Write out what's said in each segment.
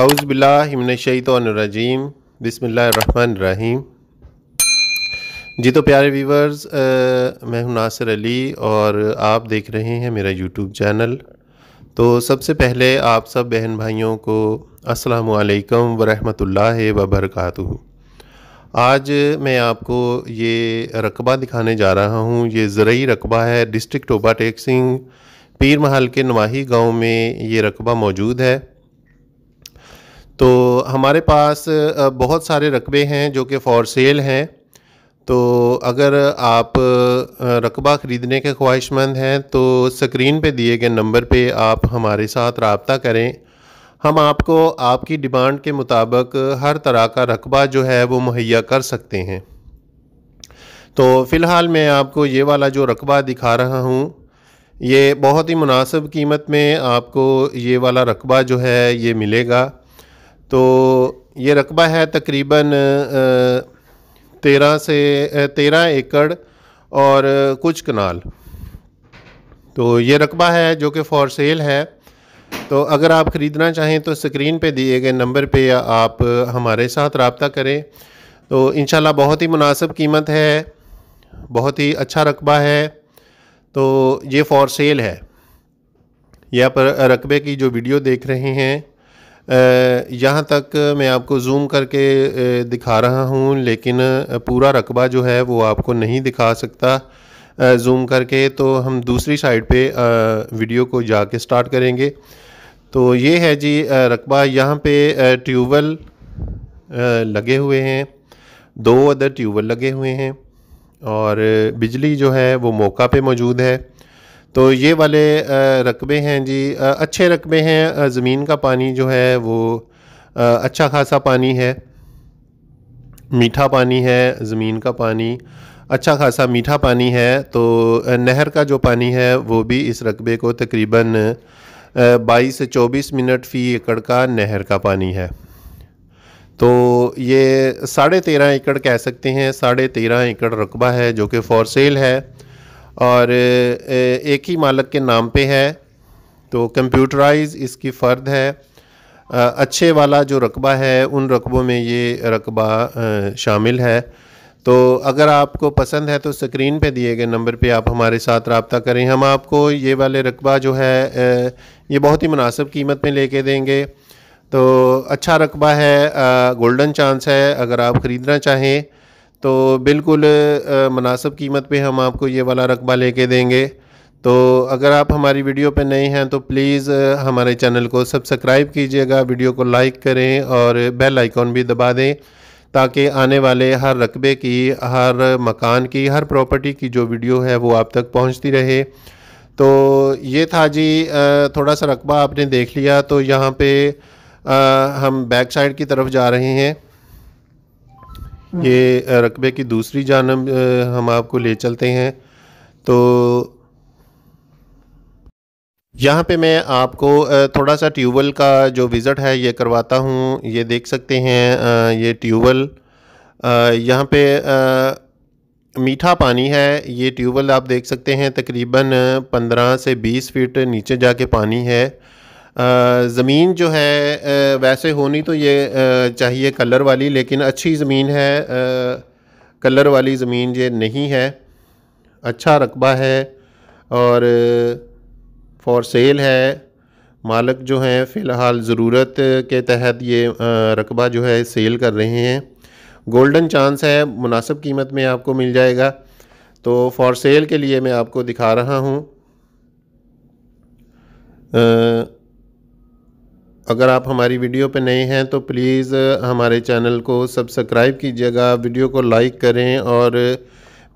अउज़बिल्लाशतरजीम बसमीम जी तो प्यारे व्यूवर्स मैं हूं नासिर अली और आप देख रहे हैं मेरा यूट्यूब चैनल तो सबसे पहले आप सब बहन भाइयों को अस्सलाम वालेकुम व आज मैं आपको ये रकबा दिखाने जा रहा हूँ ये ज़रूरी रकबा है डिस्ट्रिक्ट टोबा टेक सिंह पीर महल के नवाही गांव में ये रकबा मौजूद है हमारे पास बहुत सारे रकबे हैं जो कि फॉर सेल हैं तो अगर आप रकबा ख़रीदने के ख्वाहिशमंद हैं तो स्क्रीन पे दिए गए नंबर पे आप हमारे साथ रबता करें हम आपको आपकी डिमांड के मुताबिक हर तरह का रकबा जो है वो मुहैया कर सकते हैं तो फ़िलहाल मैं आपको ये वाला जो रकबा दिखा रहा हूँ ये बहुत ही मुनासिब कीमत में आपको ये वाला रकबा जो है ये मिलेगा तो ये रकबा है तकरीबन तेरह से तेरह एकड़ और कुछ कनाल तो ये रकबा है जो कि फॉर सेल है तो अगर आप ख़रीदना चाहें तो स्क्रीन पे दिए गए नंबर पे या आप हमारे साथ रबता करें तो इन बहुत ही मुनासब कीमत है बहुत ही अच्छा रकबा है तो ये फॉर सेल है यह पर रकबे की जो वीडियो देख रहे हैं यहाँ तक मैं आपको जूम करके दिखा रहा हूँ लेकिन पूरा रकबा जो है वो आपको नहीं दिखा सकता जूम करके तो हम दूसरी साइड पे वीडियो को जाके स्टार्ट करेंगे तो ये है जी रकबा यहाँ पे ट्यूबल लगे हुए हैं दो अदर ट्यूबल लगे हुए हैं और बिजली जो है वो मौका पे मौजूद है तो ये वाले रकबे हैं जी अच्छे रकबे हैं ज़मीन का पानी जो है वो अच्छा खासा पानी है मीठा पानी है ज़मीन का पानी अच्छा खासा मीठा पानी है तो नहर का जो पानी है वो भी इस रकबे को तकरीबन 22 से 24 मिनट फ़ी एकड़ का नहर का पानी है तो ये साढ़े तेरह एकड़ कह सकते हैं साढ़े तेरह एकड़ रकबा है जो कि फॉर सेल है और एक ही मालक के नाम पे है तो कंप्यूटराइज इसकी फ़र्द है अच्छे वाला जो रकबा है उन रकबों में ये रकबा शामिल है तो अगर आपको पसंद है तो स्क्रीन पे दिए गए नंबर पे आप हमारे साथ रबता करें हम आपको ये वाले रकबा जो है ये बहुत ही मुनासिब कीमत में लेके देंगे तो अच्छा रकबा है गोल्डन चांस है अगर आप ख़रीदना चाहें तो बिल्कुल मुनासब कीमत पे हम आपको ये वाला रकबा लेके देंगे तो अगर आप हमारी वीडियो पे नए हैं तो प्लीज़ हमारे चैनल को सब्सक्राइब कीजिएगा वीडियो को लाइक करें और बेल आइकॉन भी दबा दें ताकि आने वाले हर रकबे की हर मकान की हर प्रॉपर्टी की जो वीडियो है वो आप तक पहुंचती रहे तो ये था जी थोड़ा सा रकबा आपने देख लिया तो यहाँ पे हम बैक साइड की तरफ जा रहे हैं ये रकबे की दूसरी जानब हम आपको ले चलते हैं तो यहाँ पे मैं आपको थोड़ा सा ट्यूबल का जो विज़िट है ये करवाता हूँ ये देख सकते हैं ये ट्यूबल यहाँ पे मीठा पानी है ये ट्यूबल आप देख सकते हैं तकरीबन 15 से 20 फीट नीचे जाके पानी है ज़मीन जो है वैसे होनी तो ये चाहिए कलर वाली लेकिन अच्छी ज़मीन है कलर वाली ज़मीन ये नहीं है अच्छा रकबा है और फॉर सेल है मालक जो हैं फ़िलहाल ज़रूरत के तहत ये रकबा जो है सेल कर रहे हैं गोल्डन चांस है मुनासिब कीमत में आपको मिल जाएगा तो फॉर सेल के लिए मैं आपको दिखा रहा हूँ अगर आप हमारी वीडियो पर नए हैं तो प्लीज़ हमारे चैनल को सब्सक्राइब कीजिएगा वीडियो को लाइक करें और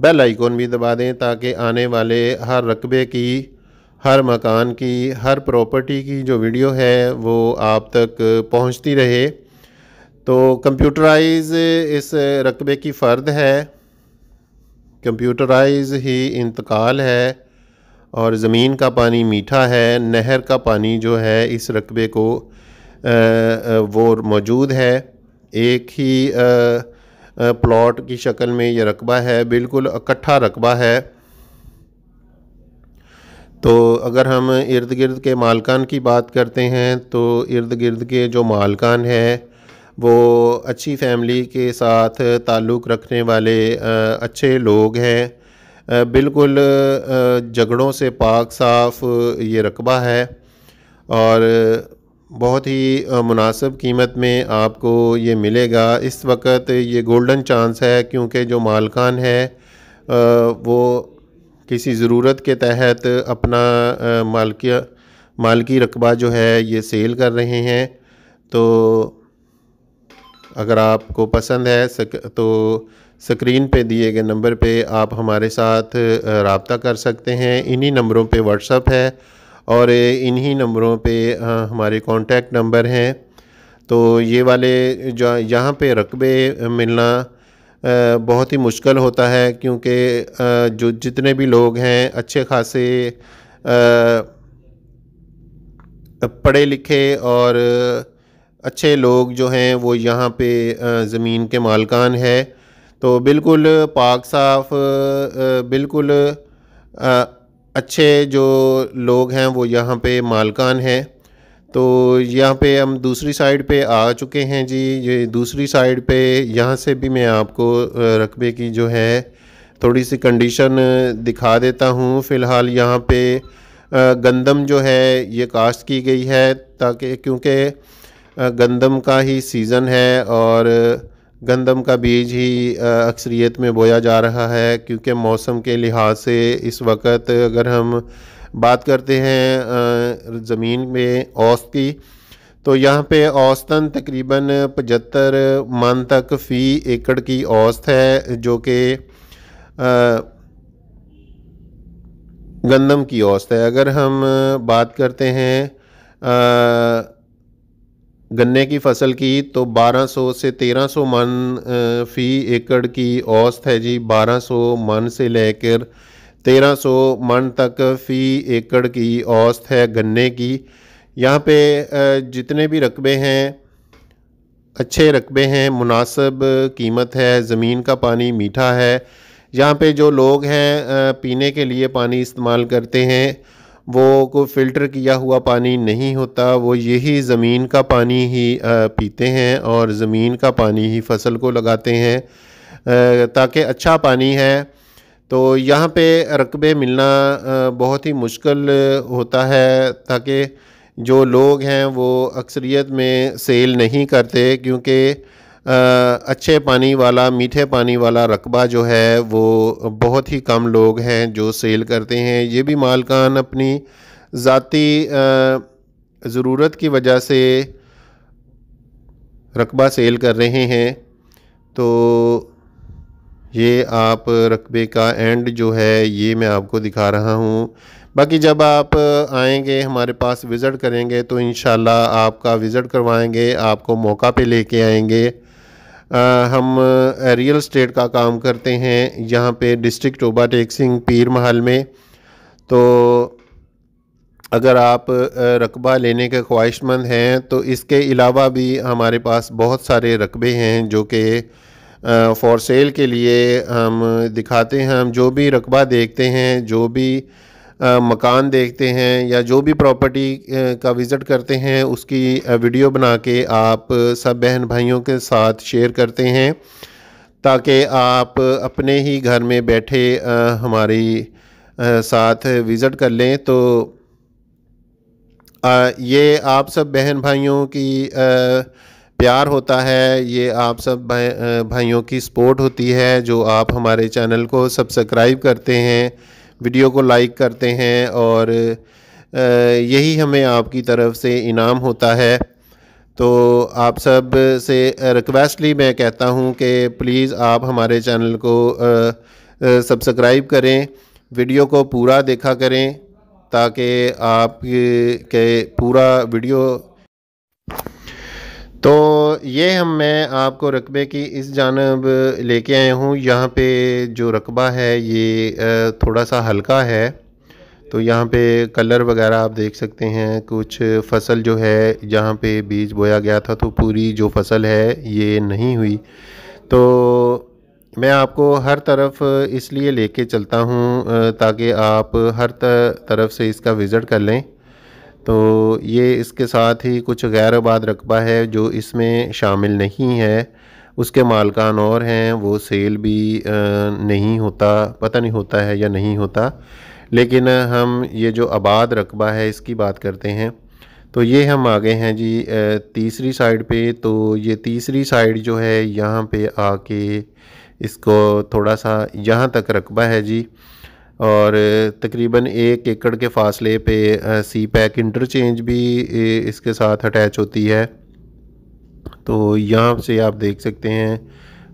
बेल आइकॉन भी दबा दें ताकि आने वाले हर रकबे की हर मकान की हर प्रॉपर्टी की जो वीडियो है वो आप तक पहुंचती रहे तो कंप्यूटराइज इस रकबे की फ़र्द है कंप्यूटराइज ही इंतकाल है और ज़मीन का पानी मीठा है नहर का पानी जो है इस रकबे को वो मौजूद है एक ही प्लॉट की शक्ल में यह रकबा है बिल्कुल इकट्ठा रकबा है तो अगर हम इर्द गिर्द के मालकान की बात करते हैं तो इर्द गिर्द के जो मालकान है वो अच्छी फैमिली के साथ ताल्लुक़ रखने वाले अच्छे लोग हैं बिल्कुल झगड़ों से पाक साफ ये रकबा है और बहुत ही मुनासिब कीमत में आपको ये मिलेगा इस वक्त ये गोल्डन चांस है क्योंकि जो मालकान है वो किसी ज़रूरत के तहत अपना मालकिया मालकी रकबा जो है ये सेल कर रहे हैं तो अगर आपको पसंद है तो स्क्रीन पे दिए गए नंबर पे आप हमारे साथ रबता कर सकते हैं इन्हीं नंबरों पे व्हाट्सअप है और इन्हीं नंबरों पे हमारे कॉन्टैक्ट नंबर हैं तो ये वाले जो यहाँ पे रकबे मिलना बहुत ही मुश्किल होता है क्योंकि जो जितने भी लोग हैं अच्छे खासे पढ़े लिखे और अच्छे लोग जो हैं वो यहाँ पे ज़मीन के मालकान हैं तो बिल्कुल पाक साफ बिल्कुल अच्छे जो लोग हैं वो यहाँ पे मालकान हैं तो यहाँ पे हम दूसरी साइड पे आ चुके हैं जी ये दूसरी साइड पे यहाँ से भी मैं आपको रकबे की जो है थोड़ी सी कंडीशन दिखा देता हूँ फ़िलहाल यहाँ पे गंदम जो है ये काश्त की गई है ताकि क्योंकि गंदम का ही सीज़न है और गंदम का बीज ही अक्सरियत में बोया जा रहा है क्योंकि मौसम के लिहाज से इस वक्त अगर हम बात करते हैं ज़मीन में औस्त की तो यहाँ पे औसतन तकरीबन पचहत्तर मन तक फ़ी एकड़ की औस्त है जो कि गंदम की औस्त है अगर हम बात करते हैं आ, गन्ने की फसल की तो 1200 से 1300 मन फ़ी एकड़ की औसत है जी 1200 मन से लेकर 1300 मन तक फ़ी एकड़ की औसत है गन्ने की यहाँ पे जितने भी रकबे हैं अच्छे रकबे हैं मुनासब कीमत है ज़मीन का पानी मीठा है यहाँ पे जो लोग हैं पीने के लिए पानी इस्तेमाल करते हैं वो को फ़िल्टर किया हुआ पानी नहीं होता वो यही ज़मीन का पानी ही पीते हैं और ज़मीन का पानी ही फसल को लगाते हैं ताकि अच्छा पानी है तो यहाँ पे रकबे मिलना बहुत ही मुश्किल होता है ताकि जो लोग हैं वो अक्सरियत में सेल नहीं करते क्योंकि अच्छे पानी वाला मीठे पानी वाला रकबा जो है वो बहुत ही कम लोग हैं जो सेल करते हैं ये भी मालकान अपनी ज़ाती ज़रूरत की वजह से रकबा सेल कर रहे हैं तो ये आप रकबे का एंड जो है ये मैं आपको दिखा रहा हूँ बाकी जब आप आएंगे हमारे पास विज़िट करेंगे तो इन आपका विज़िट करवाएंगे आपको मौका पे लेके आएंगे हम एरियल स्टेट का काम करते हैं यहाँ पे डिस्ट्रिक्ट टोबा टेक सिंह पीर महल में तो अगर आप रकबा लेने के ख्वाहिशमंद हैं तो इसके अलावा भी हमारे पास बहुत सारे रकबे हैं जो कि फॉर सेल के लिए हम दिखाते हैं हम जो भी रकबा देखते हैं जो भी मकान देखते हैं या जो भी प्रॉपर्टी का विज़िट करते हैं उसकी वीडियो बना के आप सब बहन भाइयों के साथ शेयर करते हैं ताकि आप अपने ही घर में बैठे हमारी साथ विज़िट कर लें तो ये आप सब बहन भाइयों की प्यार होता है ये आप सब भाइयों की सपोर्ट होती है जो आप हमारे चैनल को सब्सक्राइब करते हैं वीडियो को लाइक करते हैं और यही हमें आपकी तरफ से इनाम होता है तो आप सब से रिक्वेस्टली मैं कहता हूं कि प्लीज़ आप हमारे चैनल को सब्सक्राइब करें वीडियो को पूरा देखा करें ताकि आप के पूरा वीडियो तो ये हम मैं आपको रकबे की इस जानब लेके आया हूँ यहाँ पे जो रकबा है ये थोड़ा सा हल्का है तो यहाँ पे कलर वगैरह आप देख सकते हैं कुछ फसल जो है जहाँ पे बीज बोया गया था तो पूरी जो फसल है ये नहीं हुई तो मैं आपको हर तरफ इसलिए लेके चलता हूँ ताकि आप हर तरफ से इसका विज़िट कर लें तो ये इसके साथ ही कुछ गैर आबाद रकबा है जो इसमें शामिल नहीं है उसके मालकान और हैं वो सेल भी नहीं होता पता नहीं होता है या नहीं होता लेकिन हम ये जो आबाद रकबा है इसकी बात करते हैं तो ये हम आ गए हैं जी तीसरी साइड पे तो ये तीसरी साइड जो है यहाँ पे आके इसको थोड़ा सा यहाँ तक रकबा है जी और तकरीबन एक एकड़ के फासले पे सी पैक इंटरचेंज भी इसके साथ अटैच होती है तो यहाँ से आप देख सकते हैं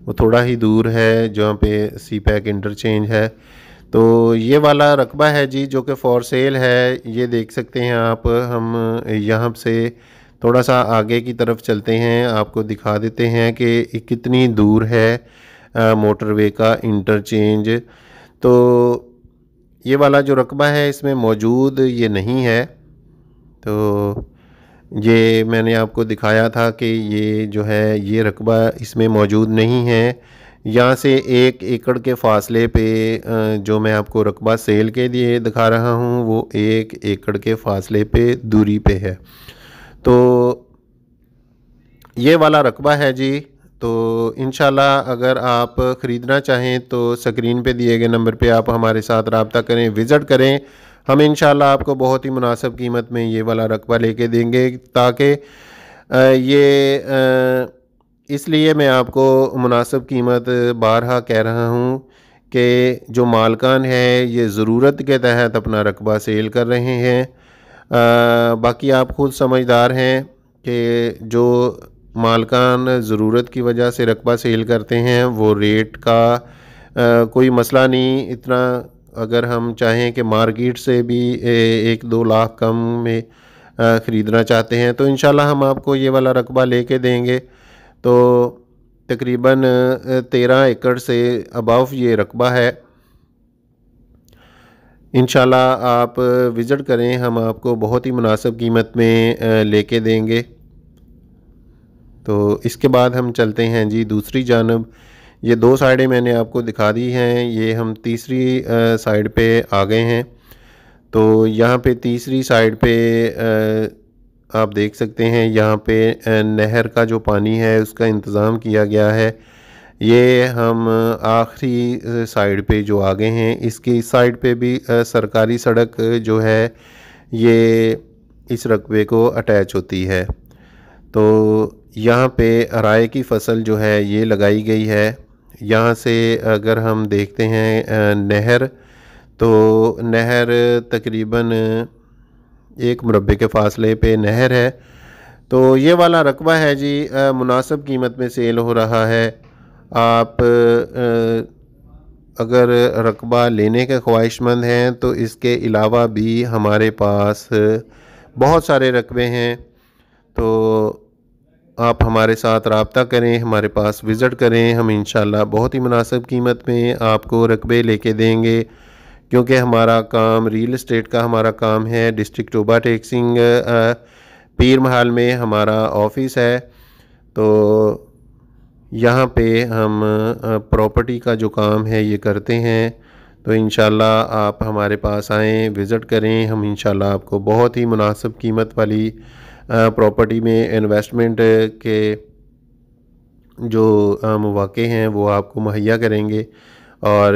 वो थोड़ा ही दूर है जहाँ पे सी पैक इंटरचेंज है तो ये वाला रकबा है जी जो कि फॉर सेल है ये देख सकते हैं आप हम यहाँ से थोड़ा सा आगे की तरफ चलते हैं आपको दिखा देते हैं कि कितनी दूर है मोटरवे का इंटरचेंज तो ये वाला जो रकबा है इसमें मौजूद ये नहीं है तो ये मैंने आपको दिखाया था कि ये जो है ये रकबा इसमें मौजूद नहीं है यहाँ से एक एकड़ के फासले पे जो मैं आपको रकबा सेल के लिए दिखा रहा हूँ वो एक एकड़ के फासले पे दूरी पे है तो ये वाला रकबा है जी तो इन अगर आप ख़रीदना चाहें तो स्क्रीन पे दिए गए नंबर पे आप हमारे साथ रबता करें विज़िट करें हम इन आपको बहुत ही मुनासब कीमत में ये वाला रकबा लेके देंगे ताकि ये इसलिए मैं आपको मुनासब कीमत बारहा कह रहा हूँ कि जो मालकान है ये ज़रूरत के तहत अपना रकबा सेल कर रहे हैं आ, बाकी आप खुद समझदार हैं कि जो मालकान ज़रूरत की वजह से रकबा सेल करते हैं वो रेट का आ, कोई मसला नहीं इतना अगर हम चाहें कि मार्केट से भी ए, एक दो लाख कम में ख़रीदना चाहते हैं तो इन हम आपको ये वाला रकबा ले कर देंगे तो तकरीबन तेरह एकड़ से अबव ये रकबा है इन आप विज़िट करें हम आपको बहुत ही मुनासब कीमत में लेके देंगे तो इसके बाद हम चलते हैं जी दूसरी जानब ये दो साइडें मैंने आपको दिखा दी हैं ये हम तीसरी साइड पे आ गए हैं तो यहाँ पे तीसरी साइड पे आप देख सकते हैं यहाँ पे नहर का जो पानी है उसका इंतज़ाम किया गया है ये हम आखिरी साइड पे जो आ गए हैं इसकी साइड पे भी सरकारी सड़क जो है ये इस रकबे को अटैच होती है तो यहाँ पे राय की फ़सल जो है ये लगाई गई है यहाँ से अगर हम देखते हैं नहर तो नहर तकरीबन एक मुरबे के फासले पे नहर है तो ये वाला रकबा है जी मुनासब कीमत में सेल हो रहा है आप अगर रकबा लेने के ख्वाहिशमंद हैं तो इसके अलावा भी हमारे पास बहुत सारे रकबे हैं तो आप हमारे साथ रबता करें हमारे पास विज़िट करें हम इन बहुत ही मुनासब कीमत में आपको रकबे लेके देंगे क्योंकि हमारा काम रियल इस्टेट का हमारा काम है डिस्ट्रिक्ट टोबा टेक्सिंग पीर महल में हमारा ऑफिस है तो यहाँ पे हम प्रॉपर्टी का जो काम है ये करते हैं तो इन आप हमारे पास आएँ विज़िट करें हम इन आपको बहुत ही मुनासब कीमत वाली प्रॉपर्टी में इन्वेस्टमेंट के जो मौाक़े हैं वो आपको मुहैया करेंगे और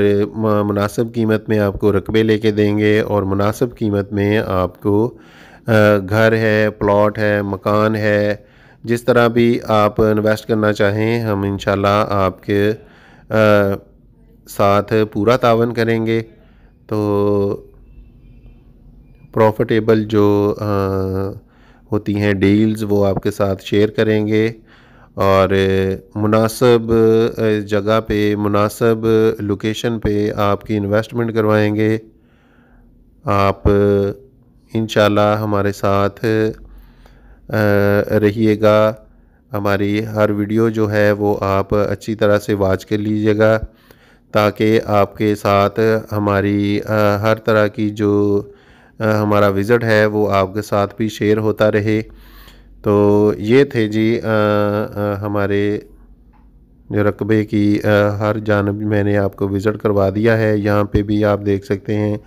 मुनासब कीमत में आपको रकबे लेके देंगे और मुनासब कीमत में आपको घर है प्लॉट है मकान है जिस तरह भी आप इन्वेस्ट करना चाहें हम इन आपके साथ पूरा तावन करेंगे तो प्रॉफिटेबल जो आ, होती हैं डील्स वो आपके साथ शेयर करेंगे और मुनासब जगह पे मुनासब लोकेशन पे आपकी इन्वेस्टमेंट करवाएंगे आप इन हमारे साथ रहिएगा हमारी हर वीडियो जो है वो आप अच्छी तरह से वाच कर लीजिएगा ताकि आपके साथ हमारी हर तरह की जो हमारा विज़िट है वो आपके साथ भी शेयर होता रहे तो ये थे जी आ, आ, हमारे जो रकबे की आ, हर जानब मैंने आपको विज़िट करवा दिया है यहाँ पे भी आप देख सकते हैं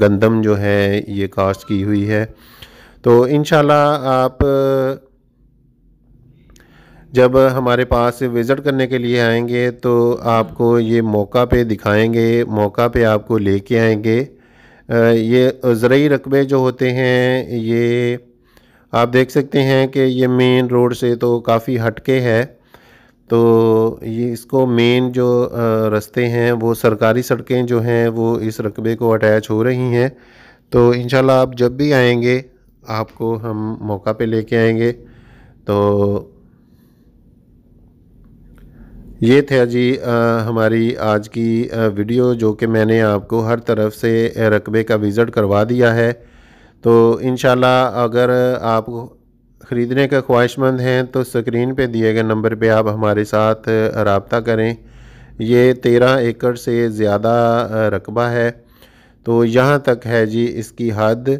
गंदम जो है ये कास्ट की हुई है तो इन आप जब हमारे पास विज़िट करने के लिए आएंगे तो आपको ये मौका पे दिखाएंगे मौका पे आपको लेके आएंगे ये ज़रूरी रकबे जो होते हैं ये आप देख सकते हैं कि ये मेन रोड से तो काफ़ी हटके है तो ये इसको मेन जो रास्ते हैं वो सरकारी सड़कें जो हैं वो इस रकबे को अटैच हो रही हैं तो इन आप जब भी आएंगे आपको हम मौका पे लेके आएंगे तो ये थे जी आ, हमारी आज की वीडियो जो कि मैंने आपको हर तरफ से रकबे का विज़िट करवा दिया है तो इन अगर आप ख़रीदने का ख्वाहिशमंद हैं तो स्क्रीन पे दिए गए नंबर पे आप हमारे साथ रबता करें ये तेरह एकड़ से ज़्यादा रकबा है तो यहाँ तक है जी इसकी हद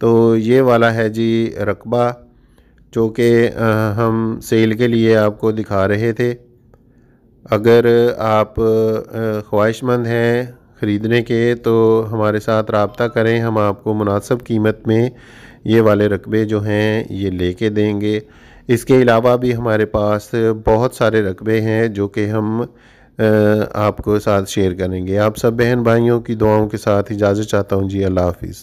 तो ये वाला है जी रकबा जो कि हम सेल के लिए आपको दिखा रहे थे अगर आप ख्वाहिशमंद हैं ख़रीदने के तो हमारे साथ रबता करें हम आपको मुनासब कीमत में ये वाले रकबे जो हैं ये ले कर देंगे इसके अलावा भी हमारे पास बहुत सारे रकबे हैं जो कि हम आपको साथ शेयर करेंगे आप सब बहन भाइयों की दुआओं के साथ इजाज़त चाहता हूँ जी अल्लाह हाफिज़